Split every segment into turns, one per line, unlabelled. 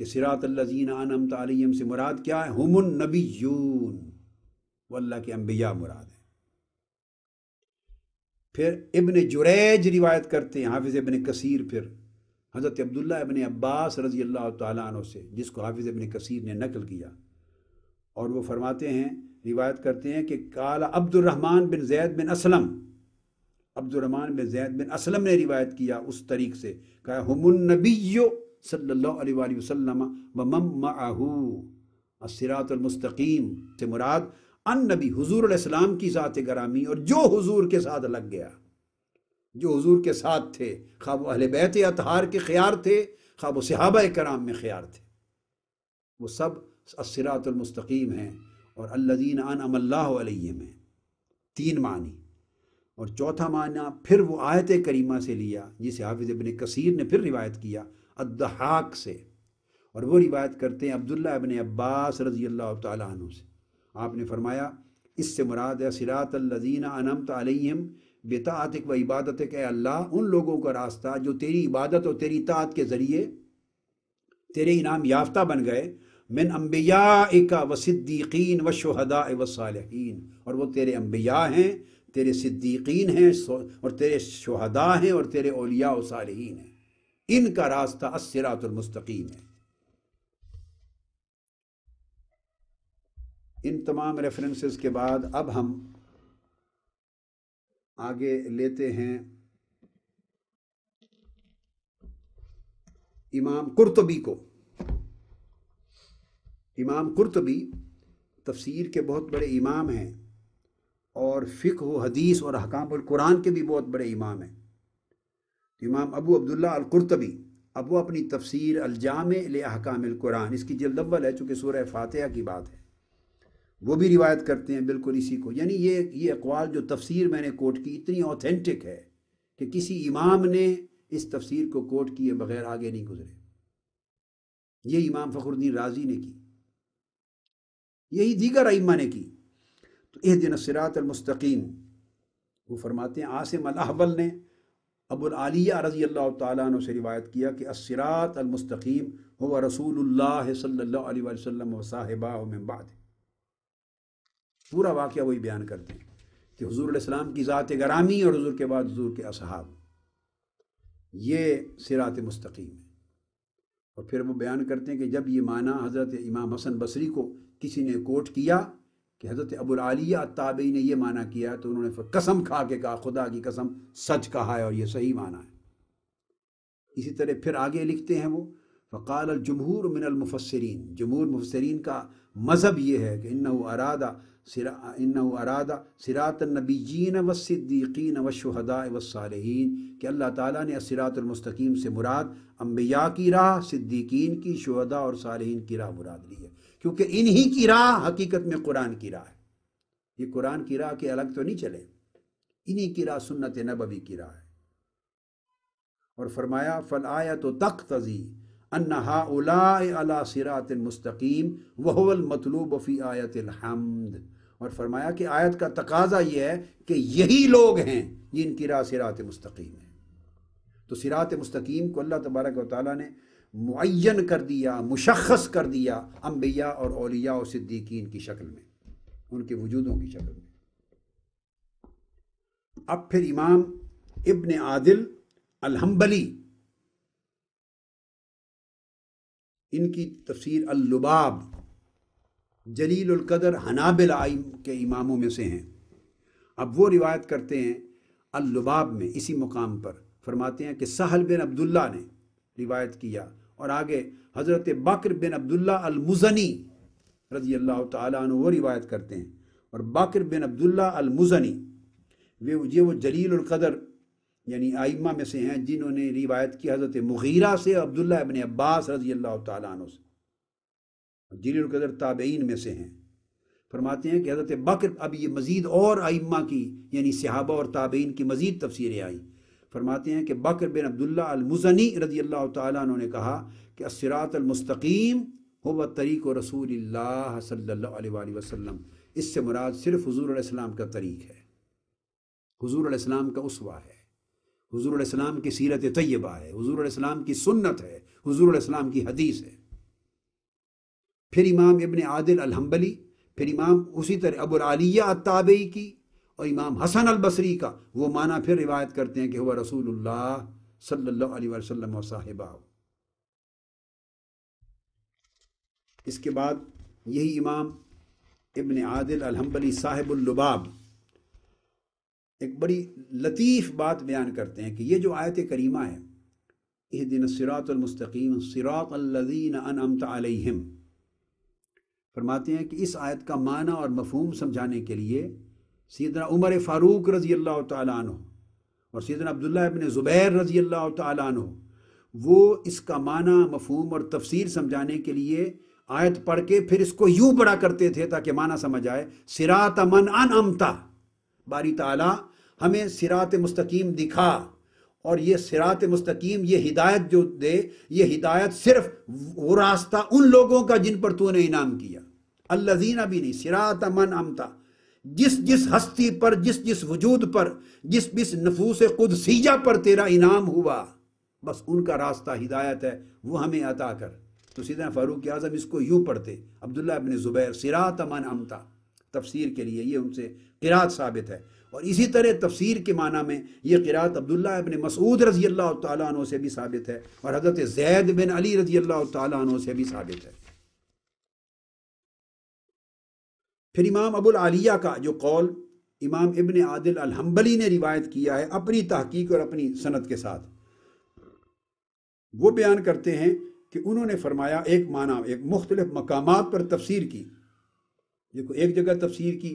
कि सिरात लजीन आनम तलीम से मुराद क्या है हमन नबी यून वल्ला के अम्बिया मुराद है फिर इबन जुरैज रिवायत करते हैं हाफिज़ इबन कसीर फिर हज़रत अब्दुल्ला इबन अब्बास रजी अल्लाह तु से जिसको हाफिज़ इबन कसीर ने नकल किया और वह फरमाते हैं रिवायत करते हैं कि काला अब्दुलरहमान बिन जैद बिन असलम अब्दुलरहमान बिन जैद बिन असलम ने रिवायत किया उस तरीक़ से कहा हमन सल्लाम अलैहि व मम असरातमस्तकीम से मुराद अन नबी हजूर इस्लाम की ज़ात गरामी और जो हजूर के साथ लग गया जो हजूर के साथ थे खाब अहल बैत अतहार के ख्यार थे खाब सहाब कराम में ख्यार थे वो सब असरातमस्तकीम हैं और अल्लादीन अन अमल्ला में तीन मानी और चौथा माना फिर वो आयत करीमा से लिया जिसे हाफिज़ इबन कसीर ने फिर रिवायत किया अद्दहाक से और वो रिवायत करते हैं अब्दुल्ला इबन अब्बास रजी अल्लाह तु से आपने फरमाया इससे मुराद है सिरात लजीना अनम अलैहिम बेतातिक व इबादत के अल्लाह उन लोगों का रास्ता जो तेरी इबादत और तेरी तात के ज़रिए तेरे इनाम याफ्ता बन गए मिन अम्बिया का व सिद्दीकिन व शहदा व सालहीन और वो तेरे अम्बिया हैं तेरे सिद्दीकीन हैं और तेरे शहदा हैं और तेरे ओलिया सालहीन हैं इनका रास्ता असरातुलमस्तकीम है इन तमाम रेफरेंसेस के बाद अब हम आगे लेते हैं इमाम कुर्तबी को इमाम कुर्तबी तफसीर के बहुत बड़े इमाम हैं और फिक्र हदीस और हकामुल कुरान के भी बहुत बड़े इमाम हैं तो इमाम अबू अब्दुल्ला अलकुरतबी अब वो अपनी तफसीर अलजाम हकामिल कुरान इसकी अव्वल है चूँकि सूर्य फातह की बात है वो भी रिवायत करते हैं बिल्कुल इसी को यानी ये ये अकवाल जो तफसीर मैंने कोट की इतनी ऑथेंटिक है कि किसी इमाम ने इस तफसीर को कोट किए बगैर आगे नहीं गुजरे ये इमाम फ़खरुद्दीन राजी ने की यही दीगर अइमा ने की ए दिन सिरातमस्तकीम वो फरमाते हैं आसिम अलाहबल ने अबुल आलिया रजी अल्लाह तु से रिवायत किया कि असरात अलमस्तकीम हो रसूल सल्ला बाद पूरा वाक़ वही बयान करते हैं कि हजूर इस्लाम की ज़ात गरामी और हजूर के बाद हजूर के असहाब ये सिरात मुस्तकीम है और फिर वो बयान करते हैं कि जब ये माना हज़रत इमाम हसन बसरी को किसी ने कोट किया कि हज़रत आलिया ताबी ने यह माना किया तो उन्होंने कसम खा के कहा खुदा की कसम सच कहा है और यह सही माना है इसी तरह फिर आगे लिखते हैं वो फ़काल जमहूर मिनलमुफसरीन जमहूर मुफसरीन का मज़हब यह है कि इन अरादा सिरा इन अरादा सिरात नबीन व सिद्दीकीन व शहदा व सालहीन कि अल्लाह ताला ने सिरातलमस्तकीम से मुराद अम्बिया की राह सिद्दीकीन की शहदा और सालहीन की राह मुराद ली है क्योंकि इन्हीं की राह हकीकत में कुरान की राह है ये कुरान की राह के अलग तो नहीं चले इन्हीं की राह सुन्नत नबवी की राह है और फरमाया फल आया तो तख तजी अन्ना सिरात मुस्तकीम वहवल मतलूब फ़ी आयत हमद और फरमाया कि आयत का तकाजा यह है कि यही लोग हैं जिनकी राह सिरात मुस्तकीम है तो सिरात मुस्तकीम को अल्लाह तबारक वाली ने मुन कर दिया मुशख़ कर दिया अम्बिया और अलिया और सिद्दीकीन की शक्ल में उनके वजूदों की शक्ल में अब फिर इमाम इब्न आदिल अलहम्बली इनकी तफसीर अल्लुबाब जलीलकदर हनाबिल के इमामों में से हैं अब वो रिवायत करते हैं अल्लुबाब में इसी मुकाम पर फरमाते हैं कि सहल बिन अब्दुल्ला ने रिवायत किया और आगे हज़रत बकर बिन अब्दुल्ला मुजनी रजी अल्लाह तु वो रिवायत करते हैं और बकर बिन अब्दुल्ला मुजनी वे ये वो जलील और कदर यानी आइमा में से हैं जिन्होंने रिवायत की हज़रत मुगीरा से अब्दुल्ला अबन अब्बास रजी अल्लाह तु से जलील कदर ताबेन में से हैं फरमाते हैं कि हज़रत बकर अब ये मज़ीद और आइमा की यानी सिहाबा और ताबेन की मज़ीद तफसीरें आई फरमाते हैं कि बकर बिन अब्दुल्ला अलमुजनी रजी अल्लाह तु ने कहा कि असरातमस्तकीम हो व तरीक़ रसूल सल्ला वसलम इससे मुराद सिर्फ हजूर सलाम का तरीक़ है हजूर सलाम का उसवा है हजूर सलाम की सीरत तय्यबा है हजूर सलाम की सुन्नत है हजूर सलाम की हदीस है फिर इमाम इबन आदिल अलहम्बली फिर इमाम उसी तरह अबुल आलिया ताबई की और इमाम हसन अल बसरी का वो माना फिर रिवायत करते हैं कि हुआ रसूलुल्लाह सल्लल्लाहु अलैहि वसल्लम और साहिबा इसके बाद यही इमाम इबन आदिल अलहम्बली साहिबुल्लुबाब एक बड़ी लतीफ़ बात बयान करते हैं कि ये जो आयत करीमा है यह दिन सिरातमस्तकीम सिरातल्लिन अनमत अलहम फरमाते हैं कि इस आयत का माना और मफहूम समझाने के लिए सीदना उमर फ़ारूक रज़ी अल्लाह तु और सीदना अब्दुल्ला इबन ज़ुबैर रज़ी अल्लाह तु वो इसका माना मफहम और तफसीर समझाने के लिए आयत पढ़ के फिर इसको यूं बड़ा करते थे ताकि माना समझ आए सिरात मन अन अमता बारी तला हमें सिरात मस्तकीम दिखा और ये सिरात मस्तकीम ये हिदायत जो दे ये हिदायत सिर्फ वो रास्ता उन लोगों का जिन पर तूने इनाम किया अल्लाजीना भी नहीं सिरात मन अमता जिस जिस हस्ती पर जिस जिस वजूद पर जिस जिस नफूस सीजा पर तेरा इनाम हुआ बस उनका रास्ता हिदायत है वो हमें अता कर तो सीधा फारूक आज़म इसको यूँ पढ़ते अब्दुल्ला अबिन ज़ुबैर सिरा अमन अमता तफसीर के लिए ये उनसे किरात साबित है और इसी तरह तफसीर के माना में ये किरात अब्दुल्ला अबिन मसूद रज़ी अल्लाह तु से भी साबित है और हज़रत जैद बिन अली रज़ी अल्लाह तु से भी साबित है फिर इमाम अबुल आलिया का जो कौल इमाम इबन आदिल अलहम्बली ने रिवायत किया है अपनी तहकीक और अपनी सनत के साथ वो बयान करते हैं कि उन्होंने फरमाया एक माना एक मुख्तलिफ मकाम पर तफसीर की देखो एक जगह तफसीर की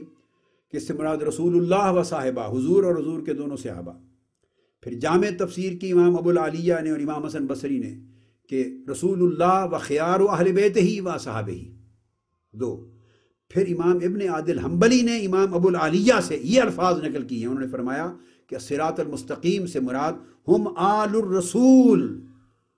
कि इससे मुराद रसूलुल्लाह व साहिबा हुजूर और हजूर के दोनों सहाबा फिर जाम तफसीर की इमाम अबुल आलिया ने और इमाम हसन बसरी ने कि रसूलुल्लाह व ख्यार अहल बेत ही व साहब ही दो फिर इमाम इबन आदिल हम्बली ने इमाम अबुल आलिया से ये अल्फाज नकल किए हैं उन्होंने फरमाया कि सिरात मुस्तकीम से मुराद हम आल रसूल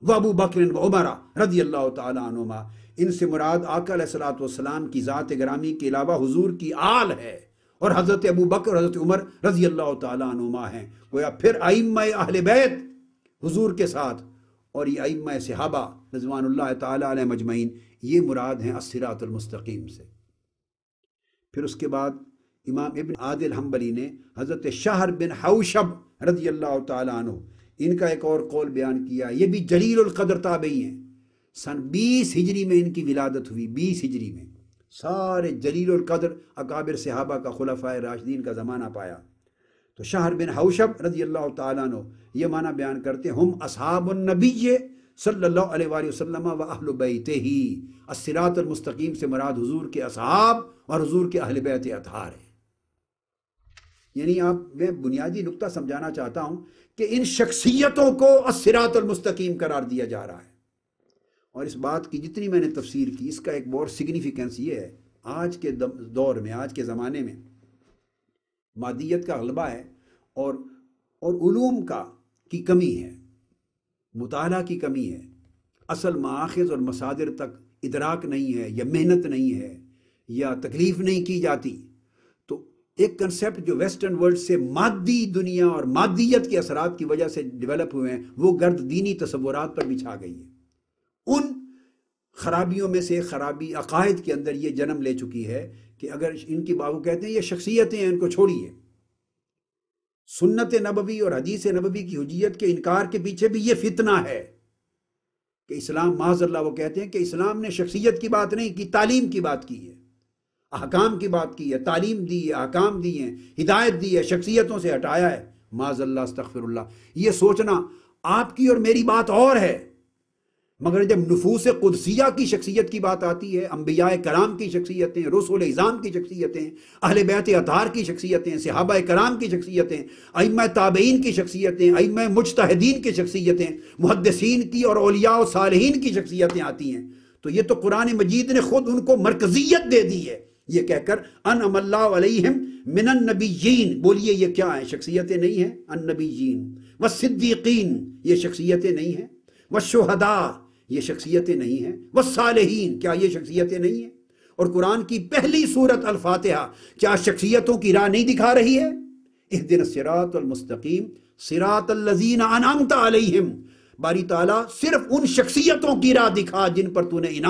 व अबू बकर व उमरा रदी अल्लाह तुमा इनसे मुराद आकल सलाम की ज़ात गरामी के अलावा हजूर की आल है और हज़रत अबू बकर हज़रत उमर रजी अल्लाह तुमा है गोया फिर आइम अहल बैत हजूर के साथ और ये आइम सहाबा रजवान तजमाइन ये मुराद हैं असरातमस्तकीम से फिर उसके बाद इमाम इबन आदिल हम्बली ने हज़रत शाहर बिन हाउशब रजी अल्लाह तु इनका एक और कौल बयान किया ये भी जलीलकदर ताबई हैं सन बीस हिजरी में इनकी विलादत हुई बीस हिजरी में सारे जलीलकदर अकाबिर सहाबा का खुलफा राशदीन का ज़माना पाया तो शाहर बिन हाउशब रजी अल्लाह तु ये माना बयान करते हम असहाबनबी सल्ला वसलम व अहलबैत ही असरातमस्तकीम से मराद हजूर के असहाब और हजूर के अहल बैत अतहार हैं यानी आप मैं बुनियादी नुकता समझाना चाहता हूं कि इन शख्सियतों को मुस्तकीम करार दिया जा रहा है और इस बात की जितनी मैंने तफसीर की इसका एक बहुत सिग्निफिकेंस ये है आज के दौर में आज के ज़माने में मादियत का गलबा है और और उलूम का की कमी है मुताला की कमी है असल माखज़ और मसादर तक इदराक नहीं है या मेहनत नहीं है या तकलीफ नहीं की जाती तो एक कंसेप्ट जो वेस्टर्न वर्ल्ड से मादी दुनिया और मादियत के असरात की वजह से डेवलप हुए हैं वो गर्द दीनी तस्वुरात पर बिछा गई है उन खराबियों में से खराबी अकायद के अंदर ये जन्म ले चुकी है कि अगर इनकी बाबू कहते हैं ये शख्सियतें हैं इनको छोड़िए सुन्नत नबवी और हदीस नबवी की हजियत के इनकार के पीछे भी ये फितना है कि इस्लाम माजल्ला वो कहते हैं कि इस्लाम ने शख्सियत की बात नहीं की तालीम की बात की है अहकाम की बात की है तालीम दी है अहकाम दिए है हिदायत दी है शख्सियतों से हटाया है माजल्ला तखफरल्ला ये सोचना आपकी और मेरी बात और है मगर जब नफूस कुदसिया की शख्सियत की बात आती है अम्बिया कराम की शख्सियतें रसूल इज़ाम की शख्सियतें अहल बैत अतार की शख्सियतें सहाबा कराम की शख्सियतें अम ताबेन की शख्सियतें अम मुशतहदीन की शख्सियतें मुहदसिन की और अलिया साल की शख्सियतें आती हैं तो ये तो कुरान मजीद ने खुद उनको मरकजियत दे दी है ये कहकर अन अमल्लाम मिनन नबीन बोलिए ये क्या है शख्सियतें नहीं है अन नबीन व सिद्दीकीन ये शख्सियतें नहीं है व शहदा ये शख्सियतें नहीं है व सालहीन क्या ये शख्सियतें नहीं है और कुरान की पहली सूरत अल्फातहा क्या शख्सियतों की राह नहीं दिखा रही है इस दिन सिरातमस्तकीम सिरात लजीन अनामता बारी ताला सिर्फ उन शख्सियतों की राह दिखा जिन पर तूने इनाम